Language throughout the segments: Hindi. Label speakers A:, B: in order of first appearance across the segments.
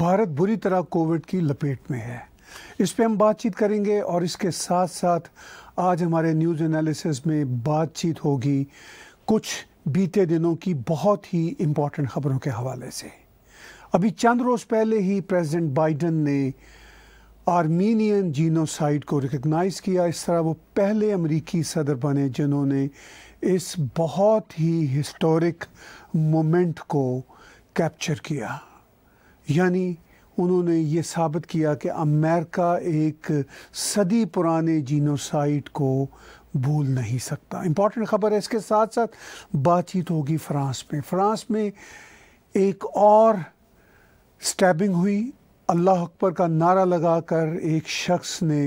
A: भारत बुरी तरह कोविड की लपेट में है इस पे हम बातचीत करेंगे और इसके साथ साथ आज हमारे न्यूज़ एनालिसिस में बातचीत होगी कुछ बीते दिनों की बहुत ही इम्पॉर्टेंट खबरों के हवाले से अभी चंद रोज़ पहले ही प्रेसिडेंट बाइडन ने आर्मीनियन जीनोसाइड को रिकग्नाइज़ किया इस तरह वो पहले अमरीकी सदर बने जिन्होंने इस बहुत ही हिस्टोरिक मोमेंट को कैप्चर किया यानी उन्होंने ये साबित किया कि अमेरिका एक सदी पुराने जीनोसाइट को भूल नहीं सकता इम्पॉर्टेंट खबर है इसके साथ साथ बातचीत होगी फ्रांस में फ्रांस में एक और स्टैबिंग हुई अल्लाह अकबर का नारा लगाकर एक शख्स ने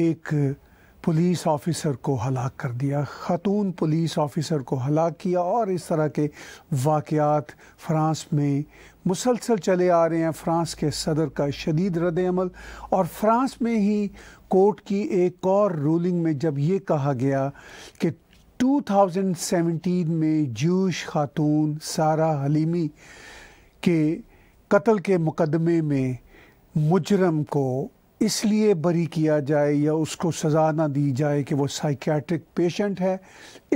A: एक पुलिस ऑफिसर को हलाक कर दिया खातून पुलिस ऑफिसर को हलाक किया और इस तरह के वाकयात फ़्रांस में मुसलसल चले आ रहे हैं फ़्रांस के सदर का शदीद रद्द अमल और फ़्रांस में ही कोर्ट की एक और रूलिंग में जब ये कहा गया कि 2017 में जूश खातून सारा हलीमी के कत्ल के मुकदमे में मुजरम को इसलिए बरी किया जाए या उसको सज़ा ना दी जाए कि वो साइकेट्रिक पेशेंट है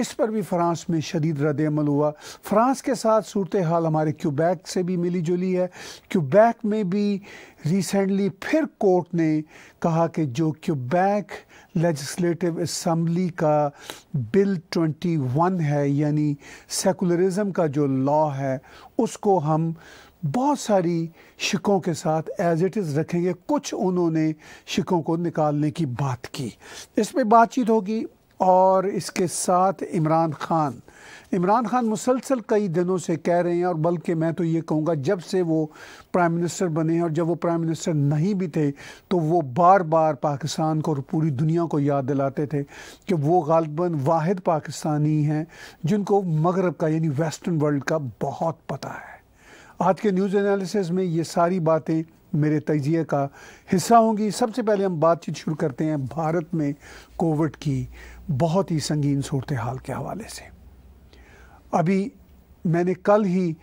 A: इस पर भी फ्रांस में शदीद रद्दमल हुआ फ्रांस के साथ सूरत हाल हमारे क्यूबैक से भी मिली जुली है क्यूबैक में भी रिसेंटली फिर कोर्ट ने कहा कि जो क्यूबैक लेजिस्लेटिव असम्बली का बिल 21 है यानी सेकुलरिज्म का जो लॉ है उसको हम बहुत सारी शिकों के साथ एज इट इज़ रखेंगे कुछ उन्होंने शिकों को निकालने की बात की इस पर बातचीत होगी और इसके साथ इमरान ख़ान इमरान ख़ान मुसलसल कई दिनों से कह रहे हैं और बल्कि मैं तो ये कहूँगा जब से वो प्राइम मिनिस्टर बने हैं और जब वो प्राइम मिनिस्टर नहीं भी थे तो वो बार बार पाकिस्तान को और पूरी दुनिया को याद दिलाते थे कि वो गालबन वाद पाकिस्तानी हैं जिनको मगरब का यानी वेस्टर्न वर्ल्ड का बहुत पता है आज के न्यूज़ एनालिसिस में ये सारी बातें मेरे तजिए का हिस्सा होंगी सबसे पहले हम बातचीत शुरू करते हैं भारत में कोविड की बहुत ही संगीन सूरत हाल के हवाले से अभी मैंने कल ही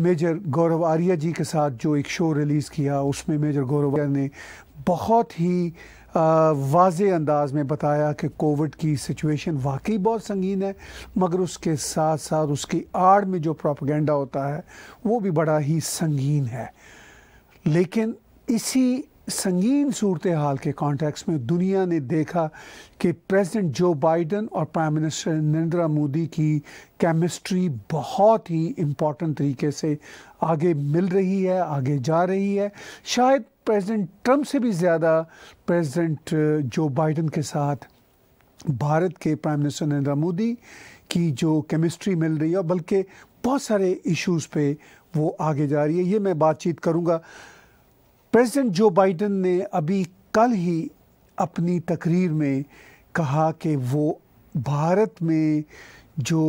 A: मेजर गौरव आर्या जी के साथ जो एक शो रिलीज़ किया उसमें मेजर गौरव आर्या ने बहुत ही वाज अंदाज में बताया कि कोविड की सिचुएशन वाकई बहुत संगीन है मगर उसके साथ साथ उसकी आड़ में जो प्रोपगेंडा होता है वो भी बड़ा ही संगीन है लेकिन इसी संगीन सूरत हाल के कॉन्टेक्स में दुनिया ने देखा कि प्रेसिडेंट जो बाइडन और प्राइम मिनिस्टर नरेंद्र मोदी की केमिस्ट्री बहुत ही इम्पॉर्टेंट तरीके से आगे मिल रही है आगे जा रही है शायद प्रेसिडेंट ट्रम्प से भी ज़्यादा प्रेसिडेंट जो बाइडन के साथ भारत के प्राइम मिनिस्टर नरेंद्र मोदी की जो केमिस्ट्री मिल रही है और बल्कि बहुत सारे इश्यूज पे वो आगे जा रही है ये मैं बातचीत करूँगा प्रेसिडेंट जो बाइडन ने अभी कल ही अपनी तकरीर में कहा कि वो भारत में जो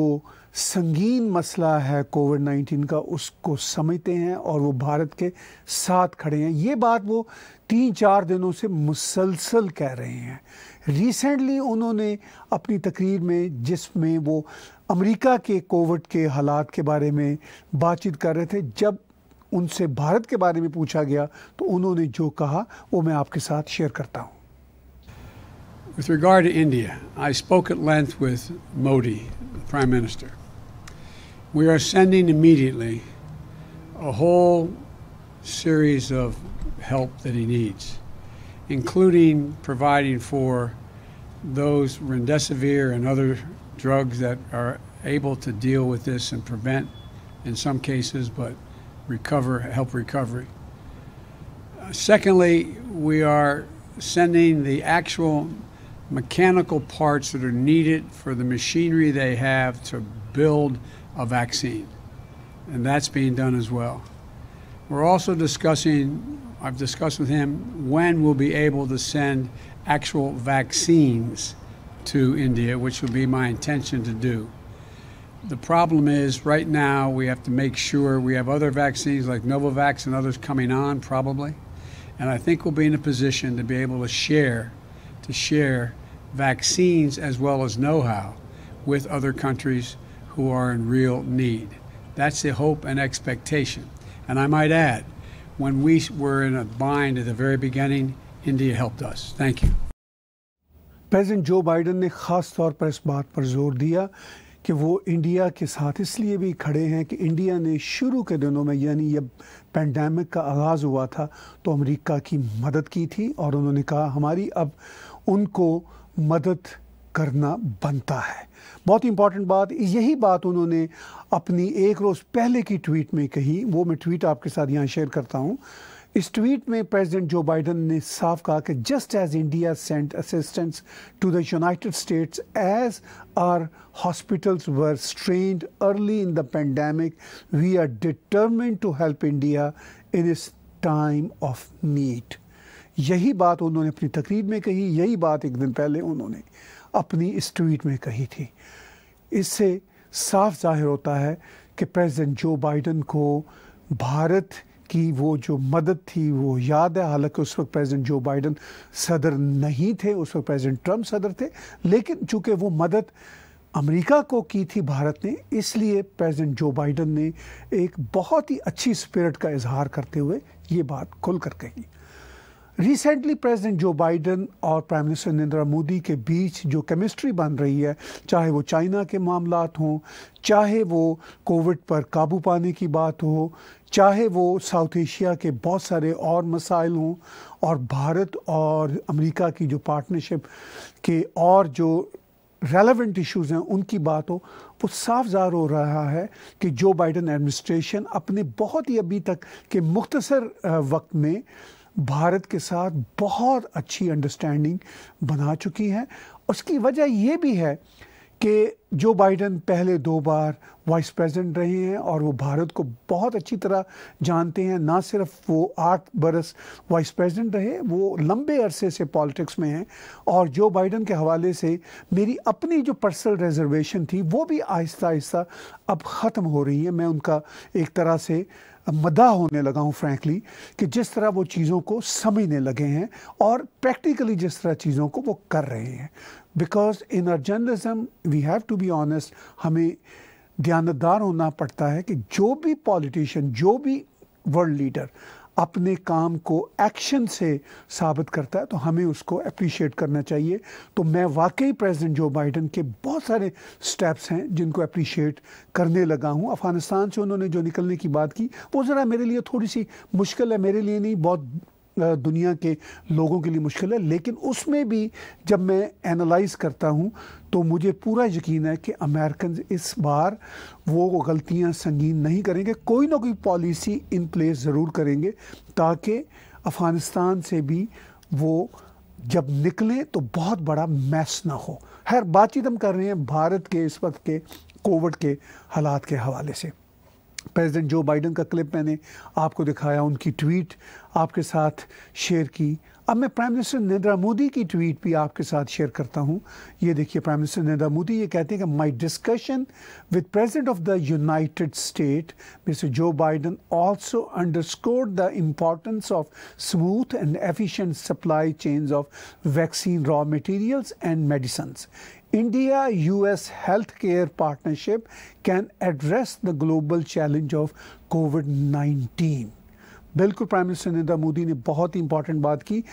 A: संगीन मसला है कोविड 19 का उसको समझते हैं और वो भारत के साथ खड़े हैं ये बात वो तीन चार दिनों से मुसलसल कह रहे हैं रिसेंटली उन्होंने अपनी तकरीर में जिसमें वो अमेरिका के कोविड के हालात के बारे में बातचीत कर रहे थे जब उनसे भारत के बारे में पूछा गया तो उन्होंने जो कहा वो मैं आपके साथ शेयर करता हूँ
B: With regard to India, I spoke at length with Modi, the Prime Minister. We are sending immediately a whole series of help that he needs, including providing for those rendesivir and other drugs that are able to deal with this and prevent, in some cases, but recover, help recovery. secondly, we are sending the actual mechanical parts that are needed for the machinery they have to build a vaccine. And that's being done as well. We're also discussing, I've discussed with him, when we'll be able to send actual vaccines to India, which will be my intention to do. The problem is, right now, we have to make sure we have other vaccines like Novavax and others coming on, probably. And I think we'll be in a position to be able to share, to share vaccines as well as know-how with other countries who are in real need. That's the hope and expectation. And I might add, when we were in a bind at the very beginning, India helped us. Thank you.
A: President Joe Biden ne khas तौर पर इस बात पर जोर दिया कि वो इंडिया के साथ इसलिए भी खड़े हैं कि इंडिया ने शुरू के दिनों में यानी जब पेंडेमिक का आगाज़ हुआ था तो अमेरिका की मदद की थी और उन्होंने कहा hamari ab unko madad. करना बनता है बहुत ही इंपॉर्टेंट बात यही बात उन्होंने अपनी एक रोज़ पहले की ट्वीट में कही वो मैं ट्वीट आपके साथ यहाँ शेयर करता हूँ इस ट्वीट में प्रेसिडेंट जो बाइडन ने साफ कहा कि just as India sent assistance to the United States as our hospitals were stranded early in the pandemic we are determined to help India in this time of need यही बात उन्होंने अपनी तकरीर में कही यही बात एक दिन पहले उन्होंने अपनी इस ट्वीट में कही थी इससे साफ जाहिर होता है कि प्रेसिडेंट जो बाइडन को भारत की वो जो मदद थी वो याद है हालांकि उस वक्त प्रेसिडेंट जो बाइडन सदर नहीं थे उस वक्त प्रेसिडेंट ट्रम्प सदर थे लेकिन चूंकि वो मदद अमेरिका को की थी भारत ने इसलिए प्रेसिडेंट जो बाइडन ने एक बहुत ही अच्छी स्पिरिट का इजहार करते हुए ये बात खुल कर कही रिसेंटली प्रेसिडेंट जो बाइडन और प्राइम मिनिस्टर नरेंद्र मोदी के बीच जो केमिस्ट्री बन रही है चाहे वो चाइना के मामला हों चाहे वो कोविड पर काबू पाने की बात हो चाहे वो साउथ एशिया के बहुत सारे और मसाइल हों और भारत और अमेरिका की जो पार्टनरशिप के और जो रेलेवेंट इश्यूज़ हैं उनकी बात हो वो साफ ज़ार हो रहा है कि जो बाइडन एडमिनिस्ट्रेशन अपने बहुत ही अभी तक के मुख्तसर वक्त में भारत के साथ बहुत अच्छी अंडरस्टैंडिंग बना चुकी हैं उसकी वजह यह भी है कि जो बाइडन पहले दो बार वाइस प्रेसिडेंट रहे हैं और वो भारत को बहुत अच्छी तरह जानते हैं ना सिर्फ वो आठ बरस वाइस प्रेसिडेंट रहे वो लंबे अरसे से पॉलिटिक्स में हैं और जो बाइडन के हवाले से मेरी अपनी जो पर्सनल रिजर्वेशन थी वो भी आहिस्ता आहिस्ता अब ख़त्म हो रही है मैं उनका एक तरह से मदा होने लगा हूँ फ्रैंकली कि जिस तरह वो चीज़ों को समझने लगे हैं और प्रैक्टिकली जिस तरह चीज़ों को वो कर रहे हैं because in our journalism we have to be honest हमें ध्यानदार होना पड़ता है कि जो भी पॉलिटिशियन जो भी वर्ल्ड लीडर अपने काम को एक्शन से साबित करता है तो हमें उसको अप्रीशिएट करना चाहिए तो मैं वाकई प्रेसिडेंट जो बाइडन के बहुत सारे स्टेप्स हैं जिनको अप्रीशिएट करने लगा हूं अफ़गानिस्तान से उन्होंने जो निकलने की बात की वो ज़रा मेरे लिए थोड़ी सी मुश्किल है मेरे लिए नहीं बहुत दुनिया के लोगों के लिए मुश्किल है लेकिन उसमें भी जब मैं एनालाइज करता हूँ तो मुझे पूरा यकीन है कि अमेरिकन इस बार वो गलतियाँ संगीन नहीं करेंगे कोई ना कोई पॉलिसी इन प्लेस ज़रूर करेंगे ताकि अफ़गानिस्तान से भी वो जब निकलें तो बहुत बड़ा मैस ना हो खैर बातचीत हम कर रहे हैं भारत के इस वक्त के कोविड के हालात के हवाले से प्रेसिडेंट जो बाइडन का क्लिप मैंने आपको दिखाया उनकी ट्वीट आपके साथ शेयर की अब मैं प्राइम मिनिस्टर नरेंद्र मोदी की ट्वीट भी आपके साथ शेयर करता हूं ये देखिए प्राइम मिनिस्टर नरेंद्र मोदी ये कहते हैं कि my discussion with president of the United State mister Joe Biden also underscore the importance of smooth and efficient supply chains of vaccine raw materials and medicines India US healthcare partnership can address the global challenge of Covid 19 बिल्कुल प्राइम मिनिस्टर नरेंद्र मोदी ने बहुत ही इंपॉर्टेंट बात की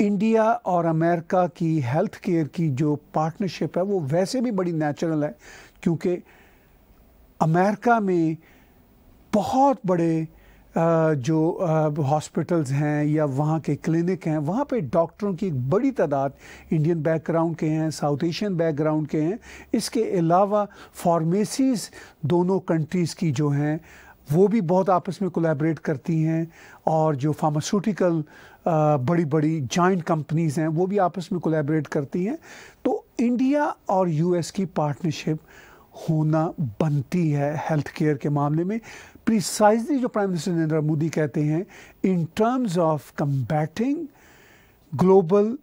A: इंडिया और अमेरिका की हेल्थ केयर की जो पार्टनरशिप है वो वैसे भी बड़ी नेचुरल है क्योंकि अमेरिका में बहुत बड़े जो हॉस्पिटल्स हैं या वहाँ के क्लिनिक हैं वहाँ पे डॉक्टरों की एक बड़ी तादाद इंडियन बैकग्राउंड के हैं साउथ एशियन बैकग्राउंड के हैं इसके अलावा फार्मेसीज़ दोनों कंट्रीज़ की जो हैं वो भी बहुत आपस में कोलैबोरेट करती हैं और जो फार्मास्यूटिकल बड़ी बड़ी जॉइंट कंपनीज़ हैं वो भी आपस में कोलैबोरेट करती हैं तो इंडिया और यूएस की पार्टनरशिप होना बनती है हेल्थ केयर के मामले में प्रिसाइजली जो प्राइम मिनिस्टर नरेंद्र मोदी कहते हैं in terms of combating global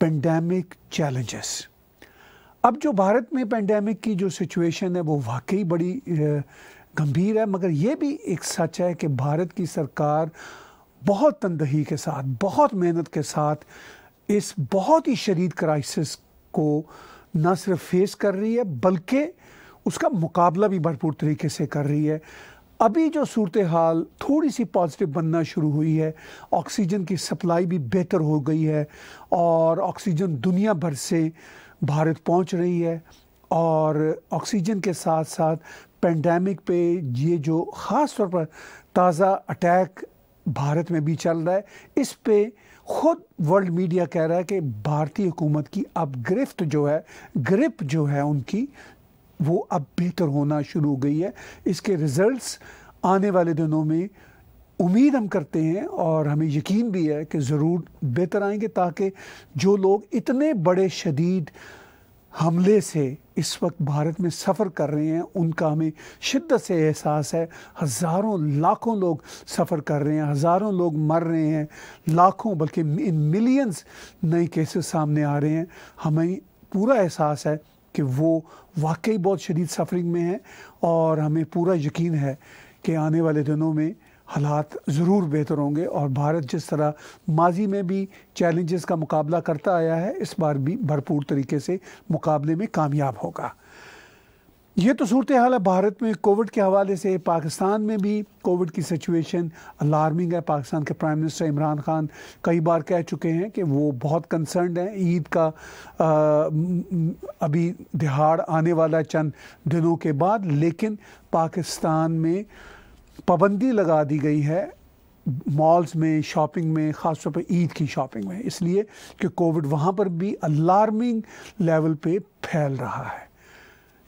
A: pandemic challenges अब जो भारत में पेंडेमिक की जो सिचुएशन है वो वाकई बड़ी गंभीर है मगर ये भी एक सच है कि भारत की सरकार बहुत तनदही के साथ बहुत मेहनत के साथ इस बहुत ही शरीद क्राइसिस को ना सिर्फ फेस कर रही है बल्कि उसका मुकाबला भी भरपूर तरीके से कर रही है अभी जो सूरत हाल थोड़ी सी पॉजिटिव बनना शुरू हुई है ऑक्सीजन की सप्लाई भी बेहतर हो गई है और ऑक्सीजन दुनिया भर से भारत पहुंच रही है और ऑक्सीजन के साथ साथ पेंडेमिक पे ये जो ख़ास तौर पर ताज़ा अटैक भारत में भी चल रहा है इस पे खुद वर्ल्ड मीडिया कह रहा है कि भारतीय हुकूमत की अब गिरफ्त जो है ग्रिप जो है उनकी वो अब बेहतर होना शुरू हो गई है इसके रिज़ल्ट्स आने वाले दिनों में उम्मीद हम करते हैं और हमें यकीन भी है कि ज़रूर बेहतर आएंगे ताकि जो लोग इतने बड़े शदीद हमले से इस वक्त भारत में सफ़र कर रहे हैं उनका हमें शिद्दत से एहसास है हज़ारों लाखों लोग सफ़र कर रहे हैं हज़ारों लोग मर रहे हैं लाखों बल्कि इन मिलियंस नए केसेस सामने आ रहे हैं हमें पूरा एहसास है कि वो वाकई बहुत शदीद सफरिंग में है और हमें पूरा यकीन है कि आने वाले दिनों में हालात ज़रूर बेहतर होंगे और भारत जिस तरह माजी में भी चैलेंजेस का मुकाबला करता आया है इस बार भी भरपूर तरीके से मुकाबले में कामयाब होगा ये तो सूरत हाल है भारत में कोविड के हवाले से पाकिस्तान में भी कोविड की सिचुएशन अलार्मिंग है पाकिस्तान के प्राइम मिनिस्टर इमरान खान कई बार कह चुके हैं कि वो बहुत कंसर्न हैं ईद का आ, अभी दिहाड़ आने वाला चंद दिनों के बाद लेकिन पाकिस्तान में पाबंदी लगा दी गई है मॉल्स में शॉपिंग में ख़ासतौर पर ईद की शॉपिंग में इसलिए कि कोविड वहाँ पर भी अलार्मिंग लेवल पर फैल रहा है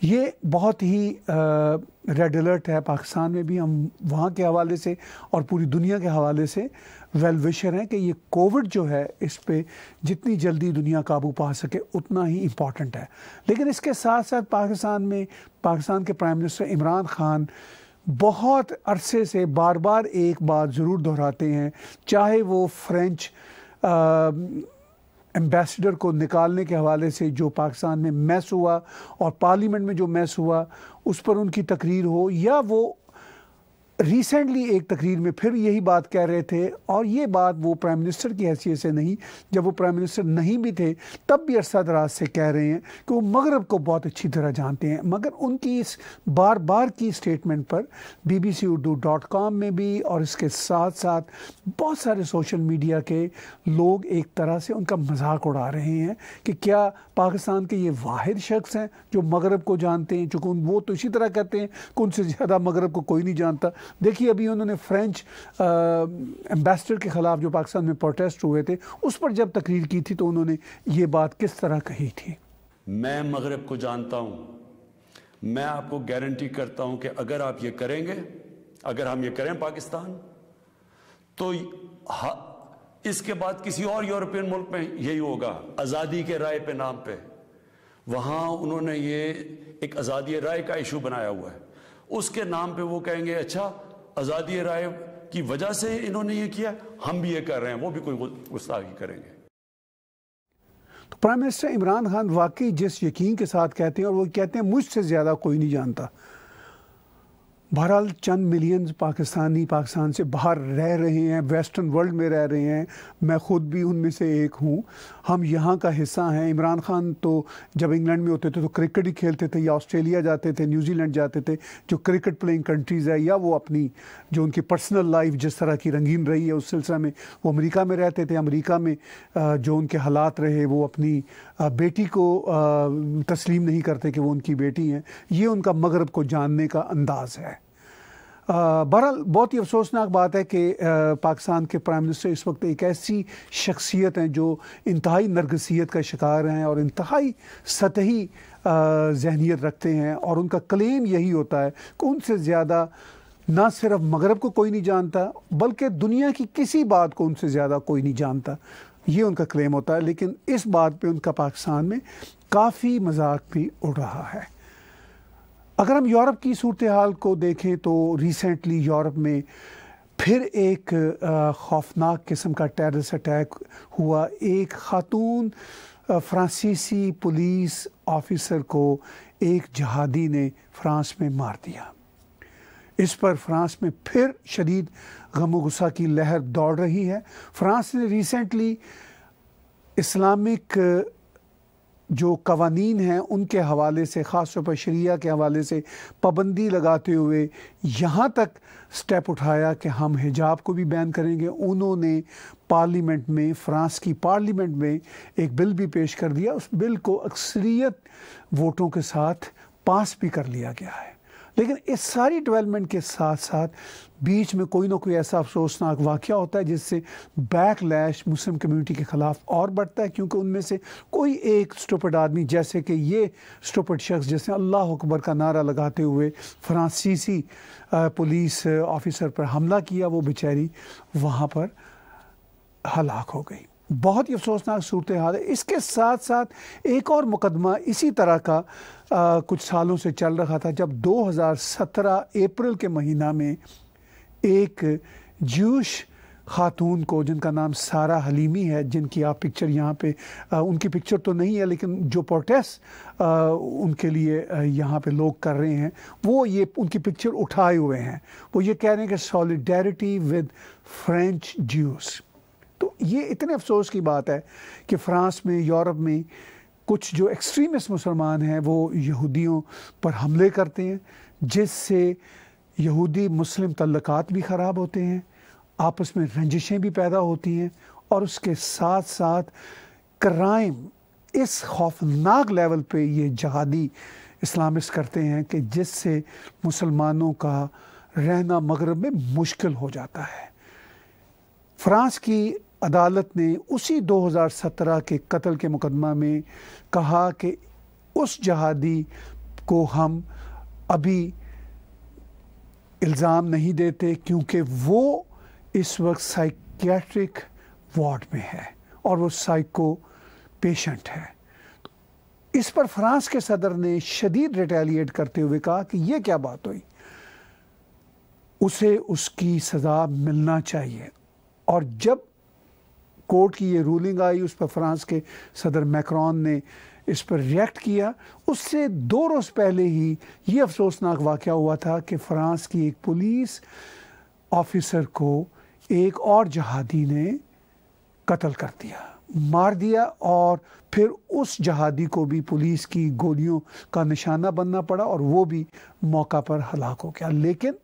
A: ये बहुत ही रेड अलर्ट है पाकिस्तान में भी हम वहाँ के हवाले से और पूरी दुनिया के हवाले से वेल विशर हैं कि ये कोविड जो है इस पर जितनी जल्दी दुनिया काबू पा सके उतना ही इम्पॉर्टेंट है लेकिन इसके साथ साथ पाकिस्तान में पाकिस्तान के प्राइम मिनिस्टर इमरान खान बहुत अरसे से बार बार एक बात ज़रूर दोहराते हैं चाहे वो फ्रेंच आ, एम्बेसडर को निकालने के हवाले से जो पाकिस्तान में मैस हुआ और पार्लियामेंट में जो मैस हुआ उस पर उनकी तकरीर हो या वो रिसेंटली एक तकरीर में फिर यही बात कह रहे थे और ये बात वो प्राइम मिनिस्टर की हैसियत से नहीं जब वो प्राइम मिनिस्टर नहीं भी थे तब भी अरसा दराज से कह रहे हैं कि वो मगरब को बहुत अच्छी तरह जानते हैं मगर उनकी इस बार बार की स्टेटमेंट पर B B C Urdu dot com में भी और इसके साथ साथ बहुत सारे सोशल मीडिया के लोग एक तरह से उनका मजाक उड़ा रहे हैं कि क्या पाकिस्तान के ये वाद शख्स हैं जो मगरब को जानते हैं चूँकि वो तो इसी तरह कहते हैं कि उनसे ज़्यादा मगरब को कोई नहीं जानता देखिए अभी उन्होंने फ्रेंच एम्बेसडर के ख़िलाफ़ जो पाकिस्तान में प्रोटेस्ट हुए थे उस पर जब तकरीर की थी तो उन्होंने ये बात किस तरह कही थी मैं मगरब को जानता हूँ मैं आपको गारंटी करता हूँ कि अगर आप ये करेंगे अगर हम ये करें पाकिस्तान तो इसके बाद किसी और यूरोपियन मुल्क में यही होगा आज़ादी के राय पे नाम पे वहाँ उन्होंने ये एक आज़ादी राय का इशू बनाया हुआ है उसके नाम पे वो कहेंगे अच्छा आज़ादी राय की वजह से इन्होंने ये किया हम भी ये कर रहे हैं वो भी कोई गुस्ताखी करेंगे तो प्राइम मिनिस्टर इमरान खान वाकई जिस यकीन के साथ कहते हैं और वो कहते हैं मुझसे ज़्यादा कोई नहीं जानता बहरहाल चंद मिलियंस पाकिस्तानी पाकिस्तान से बाहर रह रहे हैं वेस्टर्न वर्ल्ड में रह रहे हैं मैं ख़ुद भी उनमें से एक हूँ हम यहाँ का हिस्सा हैं इमरान खान तो जब इंग्लैंड में होते थे तो क्रिकेट ही खेलते थे या ऑस्ट्रेलिया जाते थे न्यूजीलैंड जाते थे जो क्रिकेट प्लेइंग कंट्रीज़ है या वो अपनी जो उनकी पर्सनल लाइफ जिस तरह की रंगीन रही है उस सिलसिले में वो अमरीका में रहते थे अमरीका में जो उनके हालात रहे वो अपनी बेटी को तस्लीम नहीं करते कि वो उनकी बेटी हैं ये उनका मगरब को जानने का अंदाज़ है बहरहाल बहुत ही अफसोसनाक बात है कि पाकिस्तान के प्राइम मिनिस्टर इस वक्त एक ऐसी शख्सियत हैं जो इंतहाई नरगसीत का शिकार हैं और इंतहाई सतही जहनीत रखते हैं और उनका क्लेम यही होता है कि उनसे ज़्यादा ना सिर्फ मगरब को कोई नहीं जानता बल्कि दुनिया की किसी बात को उनसे ज़्यादा कोई नहीं जानता ये उनका क्लेम होता है लेकिन इस बात पे उनका पाकिस्तान में काफ़ी मजाक भी उड़ रहा है अगर हम यूरोप की सूरत हाल को देखें तो रिसेंटली यूरोप में फिर एक खौफनाक किस्म का टेररिस्ट अटैक हुआ एक खातून फ्रांसीसी पुलिस ऑफिसर को एक जहादी ने फ्रांस में मार दिया इस पर फ्रांस में फिर शदीद गम गुस्सा की लहर दौड़ रही है फ्रांस ने रिसेंटली इस्लामिक जो कवानीन हैं उनके हवाले से ख़ास तौर पर शरिया के हवाले से पाबंदी लगाते हुए यहाँ तक स्टेप उठाया कि हम हिजाब को भी बैन करेंगे उन्होंने पार्लियामेंट में फ्रांस की पार्लियामेंट में एक बिल भी पेश कर दिया उस बिल को अक्सरियत वोटों के साथ पास भी कर लिया गया है लेकिन इस सारी डेवलपमेंट के साथ साथ बीच में कोई ना कोई ऐसा अफसोसनाक वाक़ होता है जिससे बैक लैश मुस्लिम कम्यूनिटी के ख़िलाफ़ और बढ़ता है क्योंकि उनमें से कोई एक स्टोपट आदमी जैसे कि ये स्टोपट शख्स जिसने अल्लाह अकबर का नारा लगाते हुए फ्रांसीसी पुलिस ऑफिसर पर हमला किया वो बेचारी वहाँ पर हलाक हो गई बहुत ही अफसोसनाक सूरत हाल है इसके साथ साथ एक और मुकदमा इसी तरह का आ, कुछ सालों से चल रहा था जब 2017 अप्रैल के महीना में एक जूश खातून को जिनका नाम सारा हलीमी है जिनकी आप पिक्चर यहाँ पे आ, उनकी पिक्चर तो नहीं है लेकिन जो प्रोटेस्ट उनके लिए यहाँ पे लोग कर रहे हैं वो ये उनकी पिक्चर उठाए हुए हैं वो ये कह रहे हैं कि सॉलिडेरिटी विद फ्रेंच ज्यूस तो ये इतने अफसोस की बात है कि फ्रांस में यूरोप में कुछ जो एक्सट्रीमिस्ट मुसलमान हैं वो यहूदियों पर हमले करते हैं जिससे यहूदी मुस्लिम तल्लक़ भी ख़राब होते हैं आपस में रंजिशें भी पैदा होती हैं और उसके साथ साथ क्राइम इस खौफनाक लेवल पे ये जहादी इस्लामिस करते हैं कि जिससे मुसलमानों का रहना मगरब में मुश्किल हो जाता है फ्रांस की अदालत ने उसी 2017 के कत्ल के मुकदमा में कहा कि उस जहादी को हम अभी इल्ज़ाम नहीं देते क्योंकि वो इस वक्त साइकियाट्रिक वार्ड में है और वो साइको पेशेंट है इस पर फ्रांस के सदर ने शदीद रिटेलिएट करते हुए कहा कि यह क्या बात हुई उसे उसकी सज़ा मिलना चाहिए और जब कोर्ट की ये रूलिंग आई उस पर फ्रांस के सदर मैक्रॉन ने इस पर रिएक्ट किया उससे दो रोज़ पहले ही ये अफसोसनाक वाक़ हुआ था कि फ़्रांस की एक पुलिस ऑफिसर को एक और जहादी ने कत्ल कर दिया मार दिया और फिर उस जहादी को भी पुलिस की गोलियों का निशाना बनना पड़ा और वो भी मौका पर हलाक हो गया लेकिन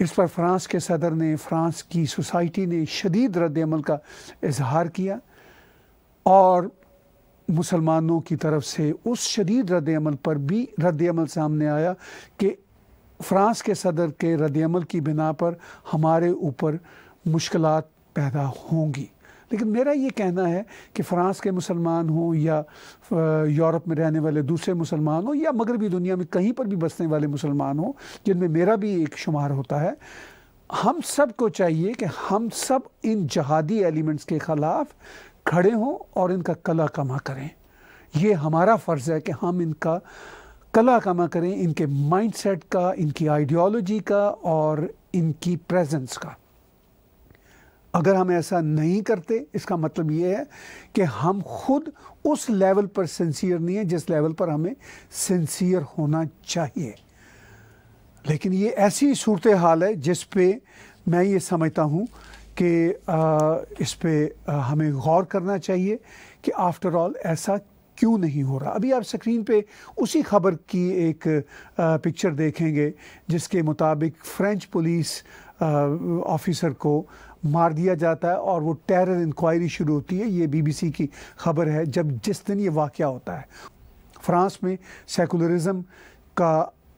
A: इस पर फ्रांस के सदर ने फ्रांस की सोसाइटी ने शदीद रद्द अमल का इजहार किया और मुसलमानों की तरफ से उस शदीद रद्दमल पर भी रद्दमल सामने आया कि फ्रांस के सदर के रद्दमल की बिना पर हमारे ऊपर मुश्किल पैदा होंगी लेकिन मेरा ये कहना है कि फ़्रांस के मुसलमान हों या यूरोप में रहने वाले दूसरे मुसलमान हों या मगरबी दुनिया में कहीं पर भी बसने वाले मुसलमान हों जिनमें मेरा भी एक शुमार होता है हम सब को चाहिए कि हम सब इन जहादी एलिमेंट्स के ख़िलाफ़ खड़े हों और इनका कला कमा करें ये हमारा फ़र्ज़ है कि हम इनका कला कमा करें इनके माइंडसेट का इनकी आइडियोलॉजी का और इनकी प्रेजेंस का अगर हम ऐसा नहीं करते इसका मतलब ये है कि हम खुद उस लेवल पर सेंसियर नहीं है जिस लेवल पर हमें सेंसियर होना चाहिए लेकिन ये ऐसी सूरत हाल है जिस पे मैं ये समझता हूँ कि इस पर हमें गौर करना चाहिए कि आफ्टर ऑल ऐसा क्यों नहीं हो रहा अभी आप स्क्रीन पे उसी खबर की एक पिक्चर देखेंगे जिसके मुताबिक फ्रेंच पुलिस ऑफिसर को मार दिया जाता है और वो टेरर इंक्वायरी शुरू होती है ये बीबीसी की खबर है जब जिस दिन ये वाक़ होता है फ्रांस में सेकुलरिज़म का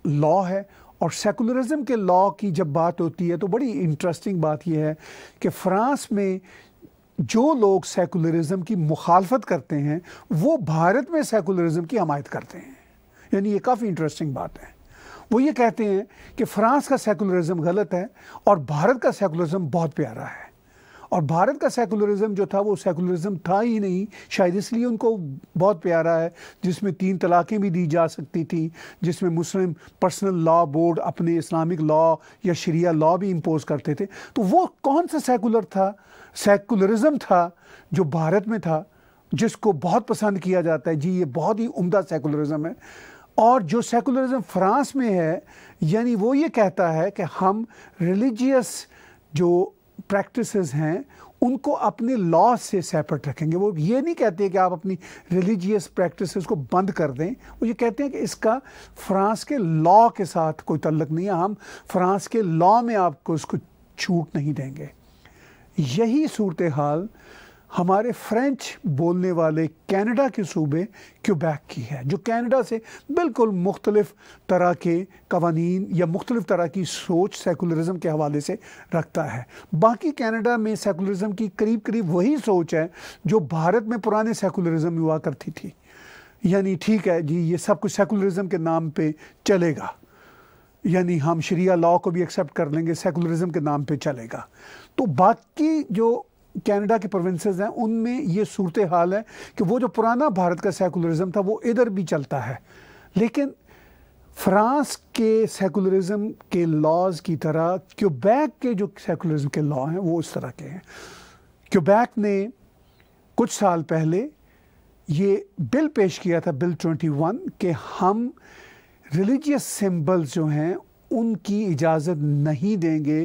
A: लॉ है और सेकुलरिज्म के लॉ की जब बात होती है तो बड़ी इंटरेस्टिंग बात यह है कि फ्रांस में जो लोग सेकुलरिज्म की मुखालफत करते हैं वो भारत में सेकुलरिज्म की हमायत करते हैं यानी ये काफ़ी इंटरेस्टिंग बात है वो ये कहते हैं कि फ्रांस का सेकुलरिज्म गलत है और भारत का सेकुलरिज्म बहुत प्यारा है और भारत का सेकुलरिज्म जो था वो सेकुलरिज्म था ही नहीं शायद इसलिए उनको बहुत प्यारा है जिसमें तीन तलाक़ें भी दी जा सकती थी जिसमें मुस्लिम पर्सनल लॉ बोर्ड अपने इस्लामिक लॉ या शरिया लॉ भी इम्पोज करते थे तो वो कौन सा सेकुलर था सेकुलरिज्म था जो भारत में था जिसको बहुत पसंद किया जाता है जी ये बहुत ही उम्दा सेकुलरिज्म है और जो सेकुलरिज्म फ्रांस में है यानी वो ये कहता है कि हम रिलीजियस जो प्रैक्टिसेस हैं उनको अपने लॉ से सेपरेट रखेंगे वो ये नहीं कहते कि आप अपनी रिलीजियस प्रैक्टिसेस को बंद कर दें वो ये कहते हैं कि इसका फ्रांस के लॉ के साथ कोई तल्लक नहीं है हम फ्रांस के लॉ में आपको इसको छूट नहीं देंगे यही सूरत हाल हमारे फ्रेंच बोलने वाले कनाडा के सूबे क्यूबैक की है जो कनाडा से बिल्कुल मुख्तलिफ तरह के कवानीन या मुख्तलिफ तरह की सोच सेकुलरिज्म के हवाले से रखता है बाकी कनाडा में सेकुलरिज्म की करीब करीब वही सोच है जो भारत में पुराने सेकुलरिज्म हुआ करती थी यानी ठीक है जी ये सब कुछ सेकुलरिज्म के नाम पर चलेगा यानी हम शरिया लॉ को भी एक्सेप्ट कर लेंगे सेकुलरिज्म के नाम पर चलेगा तो बाकी जो कनाडा के प्रोविंसेस हैं उनमें ये सूरत हाल है कि वो जो पुराना भारत का सेकुलरिज्म था वो इधर भी चलता है लेकिन फ्रांस के सेकुलरिज्म के लॉज की तरह क्यूबैक के जो सेकुलरिज्म के लॉ हैं वो उस तरह के हैं क्यूबैक ने कुछ साल पहले ये बिल पेश किया था बिल 21 कि हम रिलीजियस सिंबल्स जो हैं उनकी इजाज़त नहीं देंगे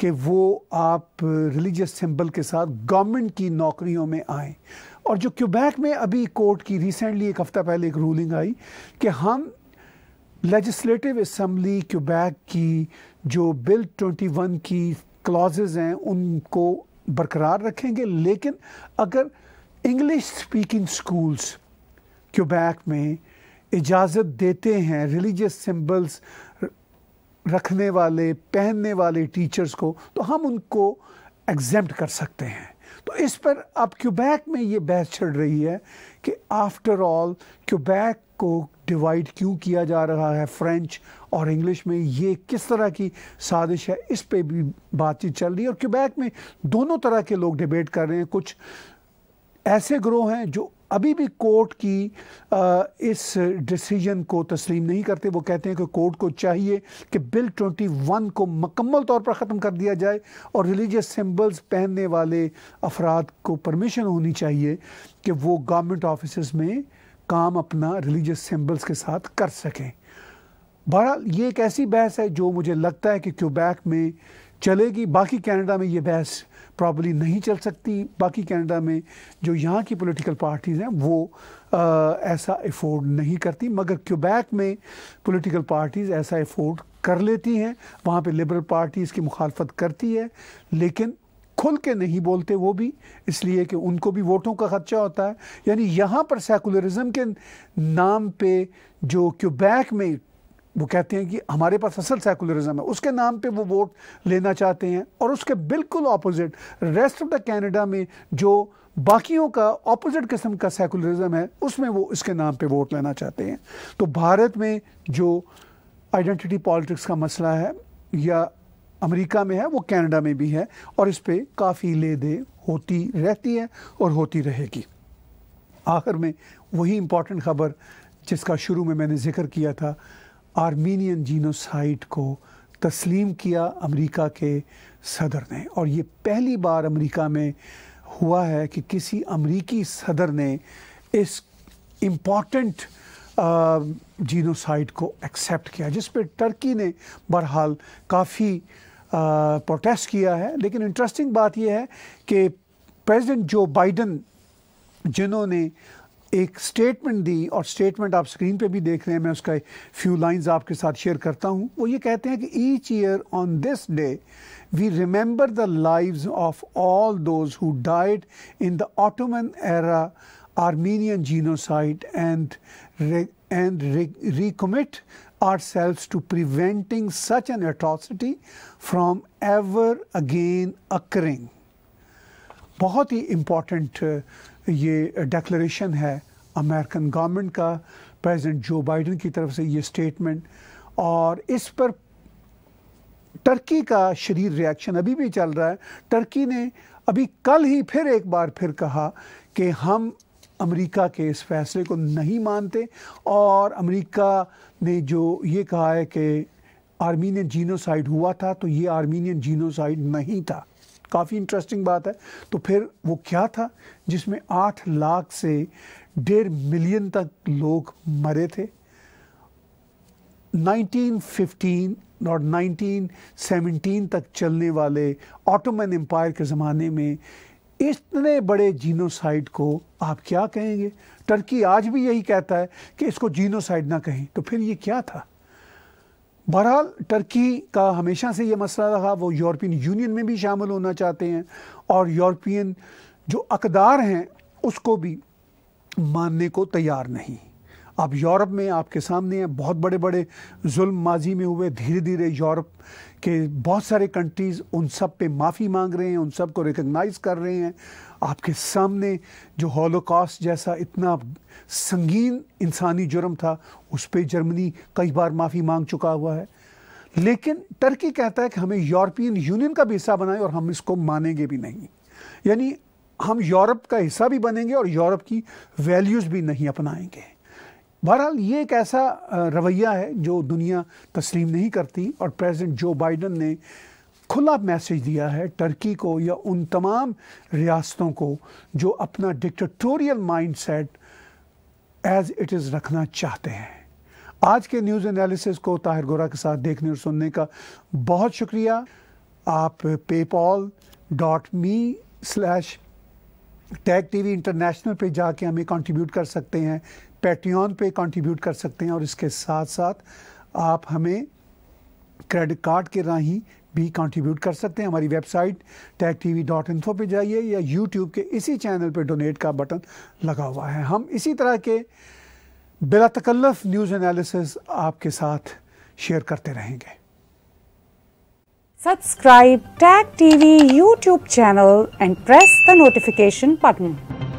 A: कि वो आप रिलीजियस सिंबल के साथ गवर्नमेंट की नौकरियों में आएँ और जो क्यूबैक में अभी कोर्ट की रिसेंटली एक हफ़्ता पहले एक रूलिंग आई कि हम लेजिस्लेटिव असम्बली क्यूबैक की जो बिल 21 की क्लॉज़ हैं उनको बरकरार रखेंगे लेकिन अगर इंग्लिश स्पीकिंग स्कूल्स क्यूबैक में इजाज़त देते हैं रिलीजियस सिंबल्स रखने वाले पहनने वाले टीचर्स को तो हम उनको एग्जैम्प्ट कर सकते हैं तो इस पर अब क्यूबैक में ये बहस चढ़ रही है कि आफ्टर ऑल क्यूबैक को डिवाइड क्यों किया जा रहा है फ्रेंच और इंग्लिश में ये किस तरह की साजिश है इस पे भी बातचीत चल रही है और क्यूबैक में दोनों तरह के लोग डिबेट कर रहे हैं कुछ ऐसे ग्रोह हैं जो अभी भी कोर्ट की आ, इस डिसीजन को तस्लीम नहीं करते वो कहते हैं कि कोर्ट को चाहिए कि बिल 21 को मकम्मल तौर पर ख़त्म कर दिया जाए और रिलीजियस सिंबल्स पहनने वाले अफराद को परमिशन होनी चाहिए कि वो गवर्नमेंट ऑफिस में काम अपना रिलीजियस सिंबल्स के साथ कर सकें बहरहाल ये एक ऐसी बहस है जो मुझे लगता है कि क्यूबैक में चलेगी बाकी कनाडा में ये बहस प्रॉब्ली नहीं चल सकती बाकी कनाडा में जो यहाँ की पॉलिटिकल पार्टीज़ हैं वो आ, ऐसा अफोर्ड नहीं करती मगर क्यूबैक में पॉलिटिकल पार्टीज़ ऐसा अफोर्ड कर लेती हैं वहाँ पे लिबरल पार्टी इसकी मुखालफत करती है लेकिन खुल के नहीं बोलते वो भी इसलिए कि उनको भी वोटों का ख़र्चा होता है यानी यहाँ पर सेकुलरिज्म के नाम पे जो क्यूबैक में वो कहते हैं कि हमारे पास असल सेकुलरिज्म है उसके नाम पे वो वोट लेना चाहते हैं और उसके बिल्कुल opposite rest of the Canada में जो बाकियों का ऑपोजिट किस्म का सेकुलरिज्म है उसमें वो इसके नाम पे वोट लेना चाहते हैं तो भारत में जो आइडेंटिटी पॉलिटिक्स का मसला है या अमेरिका में है वो कनाडा में भी है और इस पर काफ़ी ले दे होती रहती है और होती रहेगी आखिर में वही इम्पॉर्टेंट खबर जिसका शुरू में मैंने जिक्र किया था आर्मीनियन जीनोसाइट को तस्लीम किया अमेरिका के सदर ने और ये पहली बार अमेरिका में हुआ है कि किसी अमरीकी सदर ने इस इम्पॉर्टेंट जीनोसाइट को एक्सेप्ट किया जिस पर टर्की ने बहरहाल काफ़ी प्रोटेस्ट किया है लेकिन इंटरेस्टिंग बात यह है कि प्रेसिडेंट जो बाइडन जिन्होंने एक स्टेटमेंट दी और स्टेटमेंट आप स्क्रीन पे भी देख रहे हैं मैं उसका फ्यू लाइंस आपके साथ शेयर करता हूँ वो ये कहते हैं कि each year on this day we remember the lives of all those who died in the Ottoman era Armenian genocide and and recommit our self to preventing such an an from ever again occurring बहुत ही इम्पॉर्टेंट ये डेक्लरेशन है अमेरिकन गवर्नमेंट का प्रेसिडेंट जो बाइडन की तरफ से ये स्टेटमेंट और इस पर टर्की का शरीर रिएक्शन अभी भी चल रहा है टर्की ने अभी कल ही फिर एक बार फिर कहा कि हम अमेरिका के इस फैसले को नहीं मानते और अमेरिका ने जो ये कहा है कि आर्मीनियन जीनोसाइड हुआ था तो ये आर्मीनियन जीनोसाइड नहीं था काफ़ी इंटरेस्टिंग बात है तो फिर वो क्या था जिसमें आठ लाख से डेढ़ मिलियन तक लोग मरे थे 1915 और 1917 तक चलने वाले ऑटोमन एम्पायर के ज़माने में इतने बड़े जीनोसाइड को आप क्या कहेंगे टर्की आज भी यही कहता है कि इसको जीनोसाइड ना कहें तो फिर ये क्या था बहरहाल टर्की का हमेशा से ये मसला रहा वो यूरोपियन यूनियन में भी शामिल होना चाहते हैं और यूरोपियन जो अकदार हैं उसको भी मानने को तैयार नहीं अब यूरोप में आपके सामने हैं बहुत बड़े बड़े जुल्म माजी में हुए धीरे धीरे यूरोप के बहुत सारे कंट्रीज़ उन सब पे माफ़ी मांग रहे हैं उन सब को रिकगनाइज़ कर रहे हैं आपके सामने जो हॉलोकास्ट जैसा इतना संगीन इंसानी जुर्म था उस पर जर्मनी कई बार माफ़ी मांग चुका हुआ है लेकिन टर्की कहता है कि हमें यूरोपियन यूनियन का भी हिस्सा बनाए और हम इसको मानेंगे भी नहीं यानी हम यूरोप का हिस्सा भी बनेंगे और यूरोप की वैल्यूज़ भी नहीं अपनाएंगे बहरहाल ये एक ऐसा रवैया है जो दुनिया तस्लीम नहीं करती और प्रेसिडेंट जो बाइडन ने खुला मैसेज दिया है टर्की को या उन तमाम रियासतों को जो अपना mind mindset as it is रखना चाहते हैं आज के न्यूज़ एनालिसिस को ताहिर गोरा के साथ देखने और सुनने का बहुत शुक्रिया आप PayPal dot me slash tag V international पे जाके हमें कंट्रीब्यूट कर सकते हैं पैट्रियन पे कंट्रीब्यूट कर सकते हैं और इसके साथ साथ आप हमें क्रेडिट कार्ड के राही भी कंट्रीब्यूट कर सकते हैं हमारी website tag T dot info पर जाइए या यूट्यूब के इसी चैनल पर डोनेट का बटन लगा हुआ है हम इसी तरह के बिला तकल्लफ न्यूज़ एनालिसिस आपके साथ शेयर करते रहेंगे subscribe Tag TV YouTube channel and press the notification button